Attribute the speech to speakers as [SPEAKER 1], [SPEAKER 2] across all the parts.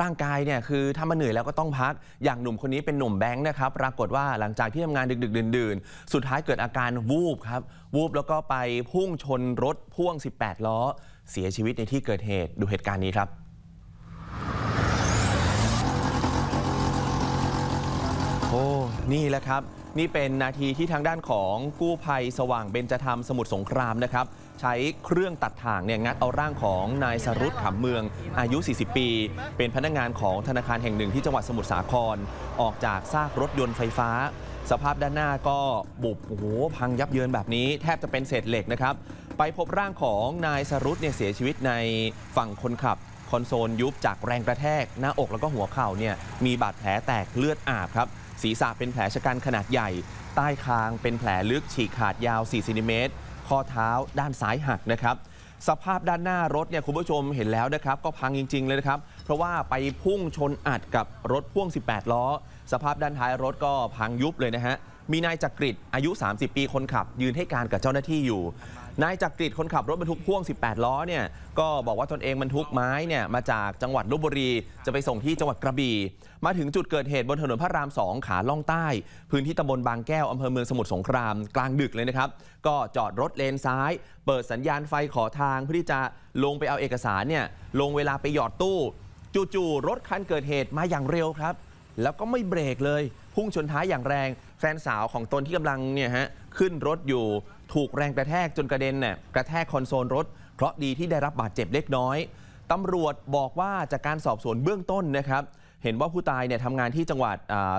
[SPEAKER 1] ร่างกายเนี่ยคือถ้ามาเหนื่อยแล้วก็ต้องพัก อย่างหนุ่มคนนี้เป็นหนุ่มแบงค์นะครับ ปรากฏว่าหลังจากที่ทำงานดึกๆดื่นๆ สุดท้ายเกิดอาการวูบครับ วูบแล้วก็ไปพุ่งชนรถพ่วง 18 ล้อ เสียชีวิตในที่เกิดเหตุดูเหตุการณ์นี้ครับนี่แหละครับนี่เป็นนาทีที่ทางด้านของกู้ภัยสว่างเบญจธรรมสมุทรสงครามนะครับ ใช้เครื่องตัดถ่างเนี่ยงัดเอาร่างของนายสรุตขำเมืองอายุ 40 ปี เป็นพนักงานของธนาคารแห่งหนึ่งที่จังหวัดสมุทรสาครออกจากซากรถยนต์ไฟฟ้า สภาพด้านหน้าก็บุบ โอ้โห พังยับเยินแบบนี้ แทบจะเป็นเศษเหล็กนะครับ ไปพบร่างของนายสรุตเนี่ยเสียชีวิตในฝั่งคนขับคอนโซลยุบจากแรงกระแทก หน้าอกแล้วก็หัวเข่าเนี่ยมีบาดแผลแตกเลือดอาบครับศีรษะเป็นแผลชะกันขนาดใหญ่ ใต้คางเป็นแผลลึกฉีกขาดยาว 4ซนเมตร ข้อเท้าด้านซ้ายหักนะครับ สภาพด้านหน้ารถเนี่ยคุณผู้ชมเห็นแล้วนะครับ ก็พังจริง ๆ เลยนะครับ เพราะว่าไปพุ่งชนอัดกับรถพ่วง 18 ล้อ สภาพด้านท้ายรถก็พังยุบเลยนะฮะมีนายจักริดอายุ 30 ปีคนขับ ยืนให้การกับเจ้าหน้าที่อยู่ นายจักริดคนขับรถบรรทุกพ่วง 18 ล้อเนี่ยก็บอกว่าตนเองบรรทุกไม้เนี่ยมาจากจังหวัดลบบุรี จะไปส่งที่จังหวัดกระบี่มาถึงจุดเกิดเหตุบนถนนพระราม 2 ขาล่องใต้ พื้นที่ตำบลบางแก้วอำเภอเมืองสมุทรสงครามกลางดึกเลยนะครับ ก็จอดรถเลนซ้าย เปิดสัญญาณไฟขอทางเพื่อที่จะลงไปเอาเอกสารเนี่ยลงเวลาไปหยอดตู้จู่ๆรถคันเกิดเหตุมาอย่างเร็วครับแล้วก็ไม่เบรกเลยพุ่งชนท้ายอย่างแรง แฟนสาวของตนที่กำลังเนี่ยฮะขึ้นรถอยู่ถูกแรงกระแทกจนกระเด็นเนี่ยกระแทกคอนโซลรถเพราะดีที่ได้รับบาดเจ็บเล็กน้อยตำรวจบอกว่าจากการสอบสวนเบื้องต้นนะครับเห็นว่าผู้ตายเนี่ยทำงานที่จังหวัด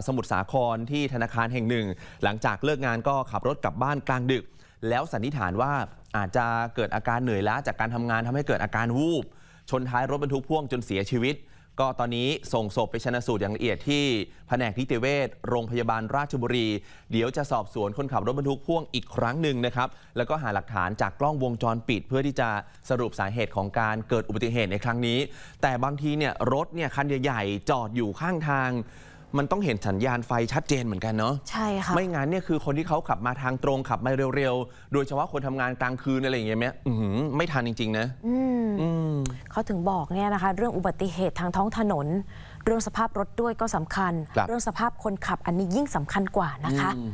[SPEAKER 1] สมุทรสาครที่ธนาคารแห่งหนึ่ง หลังจากเลิกงานก็ขับรถกลับบ้านกลางดึก แล้วสันนิษฐานว่าอาจจะเกิดอาการเหนื่อยล้าจากการทำงานทำให้เกิดอาการวูบชนท้ายรถบรรทุกพ่วงจนเสียชีวิตก็ตอนนี้ส่งศพไปชนะสูตรอย่างละเอียดที่แผนกนิติเวชโรงพยาบาลราชบุรีเดี๋ยวจะสอบสวนคนขับรถบรรทุกพ่วงอีกครั้งหนึ่งนะครับ แล้วก็หาหลักฐานจากกล้องวงจรปิดเพื่อที่จะสรุปสาเหตุของการเกิดอุบัติเหตุในครั้งนี้ แต่บางทีเนี่ยรถเนี่ยคันใหญ่ๆจอดอยู่ข้างทาง มันต้องเห็นสัญญาณไฟชัดเจนเหมือนกันเนาะใช่ค่ะไม่งั้นเนี่ยคือคนที่เขาขับมาทางตรงขับมาเร็วๆโดยเฉพาะคนทำงานกลางคืนอะไรอย่างเงี้ยไม่ทันจริง ๆ นะอืเขาถึงบอกเนี่ยนะคะ เรื่องอุบัติเหตุทางท้องถนน เรื่องสภาพรถด้วยก็สำคัญ เรื่องสภาพคนขับอันนี้ยิ่งสำคัญกว่านะคะ